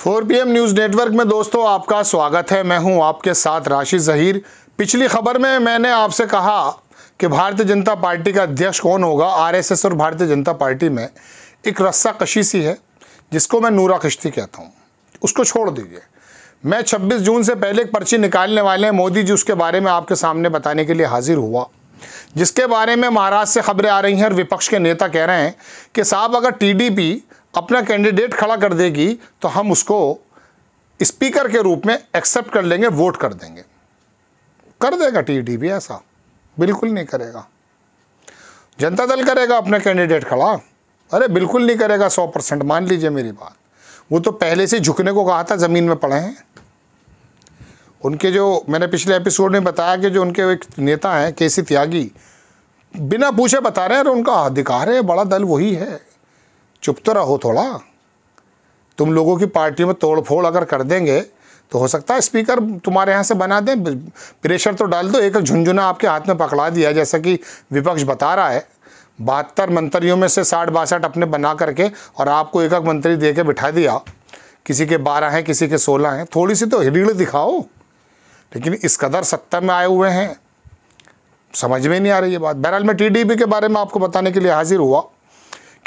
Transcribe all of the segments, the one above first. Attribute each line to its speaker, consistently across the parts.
Speaker 1: four P news network में दोस्तों आपका स्वागत है मैं हूं आपके साथ राशि जहीर पिछली खबर में मैंने आपसे कहा कि भारतीय जनता पार्टी का अध्यक्ष कौन होगा आरएसएस और भारतीय जनता पार्टी में एक रस्सा कशी सी है जिसको मैं नूरा कश्ती कहता हूँ उसको छोड़ दीजिए मैं 26 जून से पहले एक पर्ची निकालने वाले हैं मोदी जी उसके बारे में आपके सामने बताने के लिए हाजिर हुआ जिसके बारे में महाराष्ट्र से खबरें आ रही हैं और विपक्ष के नेता कह रहे हैं कि साहब अगर टीडीपी अपना कैंडिडेट खड़ा कर देगी तो हम उसको स्पीकर के रूप में एक्सेप्ट कर लेंगे वोट कर देंगे कर देगा टी भी ऐसा बिल्कुल नहीं करेगा जनता दल करेगा अपना कैंडिडेट खड़ा अरे बिल्कुल नहीं करेगा सौ परसेंट मान लीजिए मेरी बात वो तो पहले से झुकने को कहा था ज़मीन में पड़े हैं उनके जो मैंने पिछले एपिसोड में बताया कि जो उनके एक नेता हैं के सी त्यागी बिना पूछे बता रहे हैं और उनका अधिकार है बड़ा दल वही है चुप तो रहो थोड़ा तुम लोगों की पार्टी में तोड़फोड़ अगर कर देंगे तो हो सकता है स्पीकर तुम्हारे यहाँ से बना दें प्रेशर तो डाल दो एक झुंझुना आपके हाथ में पकड़ा दिया जैसा कि विपक्ष बता रहा है बहत्तर मंत्रियों में से साठ बासठ अपने बना करके और आपको एक एक मंत्री दे के बिठा दिया किसी के बारह हैं किसी के सोलह हैं थोड़ी सी तो हिड़ दिखाओ लेकिन इस कदर सत्ता में आए हुए हैं समझ में नहीं आ रही ये बात बहरहाल मैं टीडीपी के बारे में आपको बताने के लिए हाजिर हुआ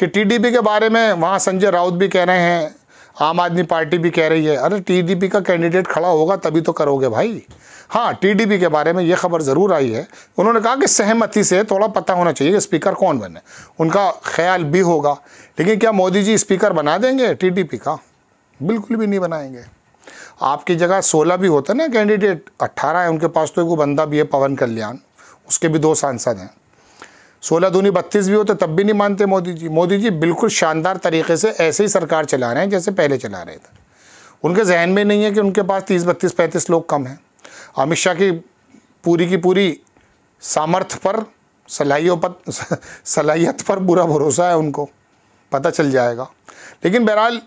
Speaker 1: कि टीडीपी के बारे में वहाँ संजय राउत भी कह रहे हैं आम आदमी पार्टी भी कह रही है अरे टीडीपी का कैंडिडेट खड़ा होगा तभी तो करोगे भाई हाँ टीडीपी के बारे में ये खबर ज़रूर आई है उन्होंने कहा कि सहमति से थोड़ा पता होना चाहिए कि स्पीकर कौन बने उनका ख्याल भी होगा लेकिन क्या मोदी जी स्पीकर बना देंगे टी का बिल्कुल भी नहीं बनाएंगे आपकी जगह सोलह भी होता ना कैंडिडेट अट्ठारह है उनके पास तो एक बंदा भी है पवन कल्याण उसके भी दो सांसद हैं सोलह दूनी बत्तीस भी हो तो तब भी नहीं मानते मोदी जी मोदी जी बिल्कुल शानदार तरीके से ऐसे ही सरकार चला रहे हैं जैसे पहले चला रहे थे उनके जहन में नहीं है कि उनके पास तीस बत्तीस पैंतीस लोग कम हैं अमित शाह की पूरी की पूरी सामर्थ्य पर सलाहियों पर सलाहियत पर पूरा भरोसा है उनको पता चल जाएगा लेकिन बहरहाल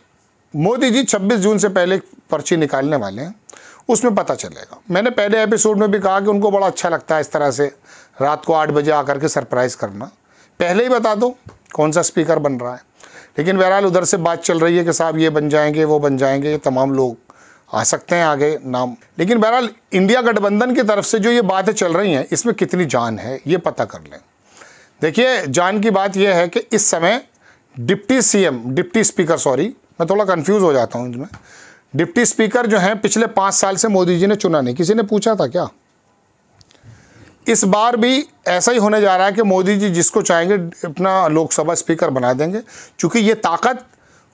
Speaker 1: मोदी जी 26 जून से पहले पर्ची निकालने वाले हैं उसमें पता चलेगा मैंने पहले एपिसोड में भी कहा कि उनको बड़ा अच्छा लगता है इस तरह से रात को आठ बजे आकर के सरप्राइज़ करना पहले ही बता दो कौन सा स्पीकर बन रहा है लेकिन बहरहाल उधर से बात चल रही है कि साहब ये बन जाएंगे वो बन जाएंगे ये तमाम लोग आ सकते हैं आगे नाम लेकिन बहरहाल इंडिया गठबंधन की तरफ से जो ये बातें चल रही हैं इसमें कितनी जान है ये पता कर लें देखिए जान की बात यह है कि इस समय deputy CM deputy speaker sorry मैं थोड़ा कंफ्यूज हो जाता हूँ इनमें डिप्टी स्पीकर जो हैं पिछले पाँच साल से मोदी जी ने चुना नहीं किसी ने पूछा था क्या इस बार भी ऐसा ही होने जा रहा है कि मोदी जी जिसको चाहेंगे अपना लोकसभा स्पीकर बना देंगे क्योंकि ये ताकत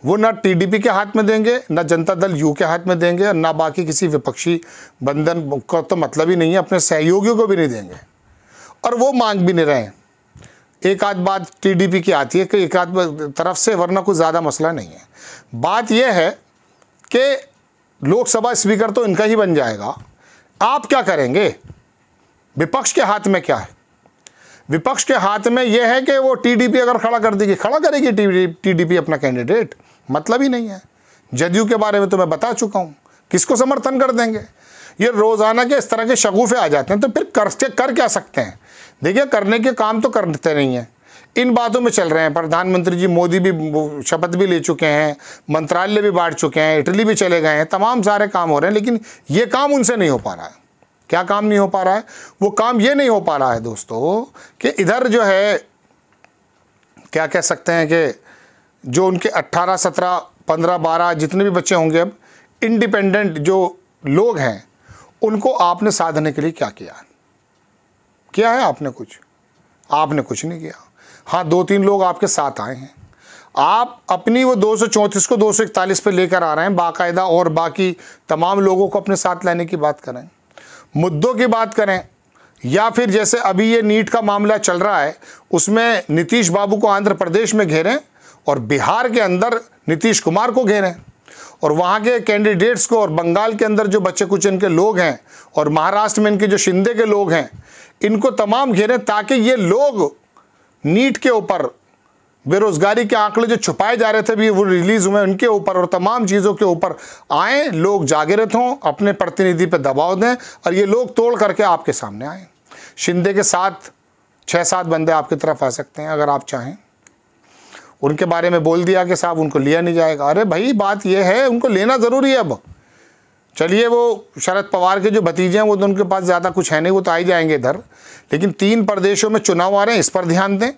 Speaker 1: वो ना टीडीपी के हाथ में देंगे ना जनता दल यू के हाथ में देंगे और ना बाकी किसी विपक्षी बंधन का तो मतलब ही नहीं है अपने सहयोगियों को भी नहीं देंगे और वो मांग भी नहीं रहे हैं एक आध बात टीडीपी की आती है कि एक आध तरफ से वरना कुछ ज़्यादा मसला नहीं है बात यह है कि लोकसभा स्पीकर तो इनका ही बन जाएगा आप क्या करेंगे विपक्ष के हाथ में क्या है विपक्ष के हाथ में यह है कि वो टीडीपी अगर खड़ा कर देगी खड़ा करेगी टीडीपी अपना कैंडिडेट मतलब ही नहीं है जदयू के बारे में तो मैं बता चुका हूं किसको समर्थन कर देंगे ये रोज़ाना के इस तरह के शगुफे आ जाते हैं तो फिर कर, कर क्या सकते हैं देखिए करने के काम तो करते नहीं हैं इन बातों में चल रहे हैं प्रधानमंत्री जी मोदी भी शपथ भी ले चुके हैं मंत्रालय भी बांट चुके हैं इटली भी चले गए हैं तमाम सारे काम हो रहे हैं लेकिन ये काम उनसे नहीं हो पा रहा है क्या काम नहीं हो पा रहा है वो काम ये नहीं हो पा रहा है दोस्तों कि इधर जो है क्या कह सकते हैं कि जो उनके 18, 17, 15, 12 जितने भी बच्चे होंगे अब इंडिपेंडेंट जो लोग हैं उनको आपने साधने के लिए क्या किया किया है आपने कुछ आपने कुछ नहीं किया हाँ दो तीन लोग आपके साथ आए हैं आप अपनी वो दो को दो पे लेकर आ रहे हैं बाकायदा और बाकी तमाम लोगों को अपने साथ लाने की बात करें मुद्दों की बात करें या फिर जैसे अभी ये नीट का मामला चल रहा है उसमें नीतीश बाबू को आंध्र प्रदेश में घेरें और बिहार के अंदर नीतीश कुमार को घेरें और वहाँ के कैंडिडेट्स को और बंगाल के अंदर जो बच्चे कुछ इनके लोग हैं और महाराष्ट्र में इनके जो शिंदे के लोग हैं इनको तमाम घेरें ताकि ये लोग नीट के ऊपर बेरोजगारी के आंकड़े जो छुपाए जा रहे थे भी वो रिलीज हुए उनके ऊपर और तमाम चीज़ों के ऊपर आए लोग जागृत हों अपने प्रतिनिधि पर दबाव दें और ये लोग तोड़ करके आपके सामने आए शिंदे के साथ छः सात बंदे आपकी तरफ आ सकते हैं अगर आप चाहें उनके बारे में बोल दिया कि साहब उनको लिया नहीं जाएगा अरे भाई बात यह है उनको लेना ज़रूरी है अब चलिए वो शरद पवार के जो भतीजे हैं वो तो उनके पास ज़्यादा कुछ है नहीं वो तो आ ही जाएंगे इधर लेकिन तीन प्रदेशों में चुनाव आ रहे हैं इस पर ध्यान दें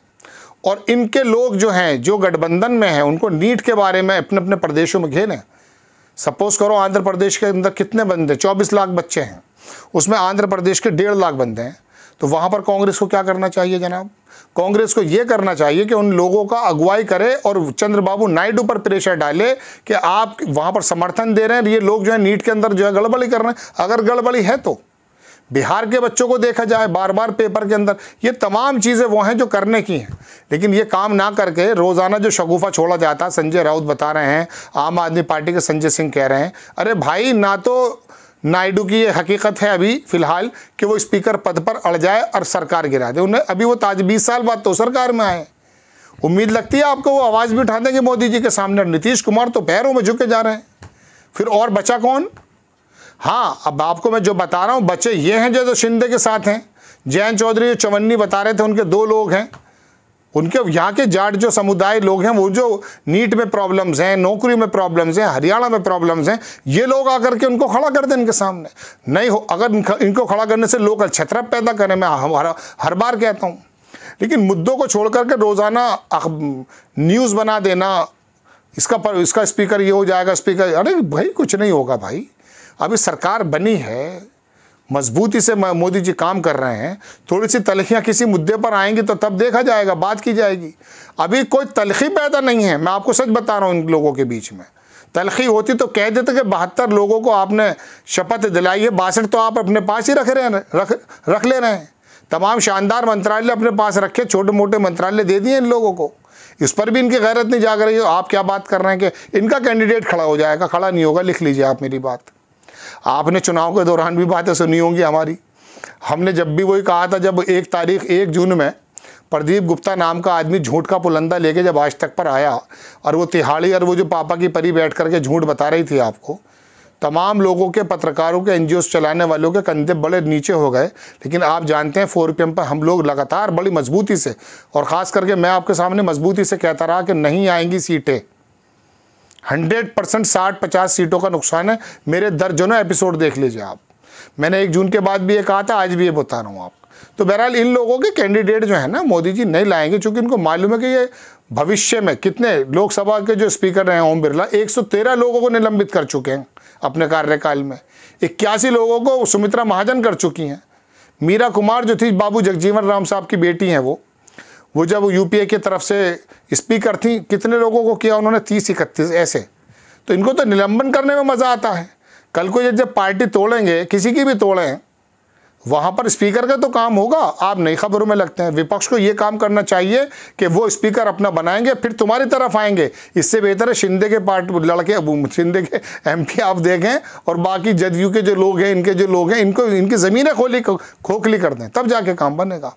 Speaker 1: और इनके लोग जो हैं जो गठबंधन में हैं उनको नीट के बारे में अपने अपने प्रदेशों में घेरें सपोज करो आंध्र प्रदेश के अंदर कितने बंदे चौबीस लाख बच्चे हैं उसमें आंध्र प्रदेश के डेढ़ लाख बंदे हैं तो वहाँ पर कांग्रेस को क्या करना चाहिए जनाब कांग्रेस को यह करना चाहिए कि उन लोगों का अगुवाई करे और चंद्रबाबू नायडू पर प्रेशर डाले कि आप वहाँ पर समर्थन दे रहे हैं ये लोग जो है नीट के अंदर जो है गड़बड़ी कर रहे हैं अगर गड़बड़ी है तो बिहार के बच्चों को देखा जाए बार बार पेपर के अंदर ये तमाम चीज़ें वो हैं जो करने की हैं लेकिन ये काम ना करके रोज़ाना जो शगुफा छोड़ा जाता है संजय राउत बता रहे हैं आम आदमी पार्टी के संजय सिंह कह रहे हैं अरे भाई ना तो नायडू की ये हकीकत है अभी फ़िलहाल कि वो स्पीकर पद पर अड़ जाए और सरकार गिरा दे उन्हें अभी वो ताज बीस साल बाद तो सरकार में आए उम्मीद लगती है आपको वो आवाज़ भी उठा देंगे मोदी जी के सामने नीतीश कुमार तो पैरों में झुके जा रहे हैं फिर और बचा कौन हाँ अब आपको मैं जो बता रहा हूँ बच्चे ये हैं जो तो शिंदे के साथ हैं जैन चौधरी जो चवन्नी बता रहे थे उनके दो लोग हैं उनके यहाँ के जाट जो समुदाय लोग हैं वो जो नीट में प्रॉब्लम्स हैं नौकरी में प्रॉब्लम्स हैं हरियाणा में प्रॉब्लम्स हैं ये लोग आकर के उनको खड़ा कर दें इनके सामने नहीं हो अगर इनको खड़ा करने से लोग क्षेत्र पैदा करें मैं हर हर बार कहता हूँ लेकिन मुद्दों को छोड़ करके रोज़ाना न्यूज़ बना देना इसका पर, इसका स्पीकर ये हो जाएगा स्पीकर अरे भाई कुछ नहीं होगा भाई अभी सरकार बनी है मजबूती से मोदी जी काम कर रहे हैं थोड़ी सी तलखियाँ किसी मुद्दे पर आएंगी तो तब देखा जाएगा बात की जाएगी अभी कोई तलखी पैदा नहीं है मैं आपको सच बता रहा हूँ इन लोगों के बीच में तलखी होती तो कह देते कि बहत्तर लोगों को आपने शपथ दिलाई है बासठ तो आप अपने पास ही रख रहे हैं रख रख ले रहे हैं तमाम शानदार मंत्रालय अपने पास रखे छोटे मोटे मंत्रालय दे दिए इन लोगों को इस पर भी इनकी गैरत नहीं जाग रही है आप क्या बात कर रहे हैं कि इनका कैंडिडेट खड़ा हो जाएगा खड़ा नहीं होगा लिख लीजिए आप मेरी बात आपने चुनाव के दौरान भी बातें सुनी होंगी हमारी हमने जब भी वही कहा था जब एक तारीख एक जून में प्रदीप गुप्ता नाम का आदमी झूठ का पुलंदा लेके जब आज तक पर आया और वो तिहाड़ी और वो जो पापा की परी बैठ करके झूठ बता रही थी आपको तमाम लोगों के पत्रकारों के एन चलाने वालों के कंधे बड़े नीचे हो गए लेकिन आप जानते हैं फोर पी पर हम लोग लगातार बड़ी मजबूती से और ख़ास करके मैं आपके सामने मजबूती से कहता रहा कि नहीं आएंगी सीटें हंड्रेड परसेंट साठ पचास सीटों का नुकसान है मेरे दर्जनों एपिसोड देख लीजिए आप मैंने एक जून के बाद भी ये कहा था आज भी ये बता रहा हूँ आप तो बहरहाल इन लोगों के कैंडिडेट जो है ना मोदी जी नहीं लाएंगे क्योंकि उनको मालूम है कि ये भविष्य में कितने लोकसभा के जो स्पीकर रहे ओम बिरला 113 लोगों को निलंबित कर चुके हैं अपने कार्यकाल में इक्यासी लोगों को सुमित्रा महाजन कर चुकी हैं मीरा कुमार जो थी बाबू जगजीवन राम साहब की बेटी हैं वो वो जब यूपीए की तरफ से स्पीकर थी कितने लोगों को किया उन्होंने तीस इकतीस ऐसे तो इनको तो निलंबन करने में मज़ा आता है कल को ये जब पार्टी तोड़ेंगे किसी की भी तोड़ें वहाँ पर स्पीकर का तो काम होगा आप नई खबरों में लगते हैं विपक्ष को ये काम करना चाहिए कि वो स्पीकर अपना बनाएंगे फिर तुम्हारी तरफ आएंगे इससे बेहतर है शिंदे के पार्ट लड़के शिंदे के एमपी आप देखें और बाकी जदयू के जो लोग हैं इनके जो लोग हैं इनको इनकी ज़मीनें खोली खोखली कर दें तब जाके काम बनेगा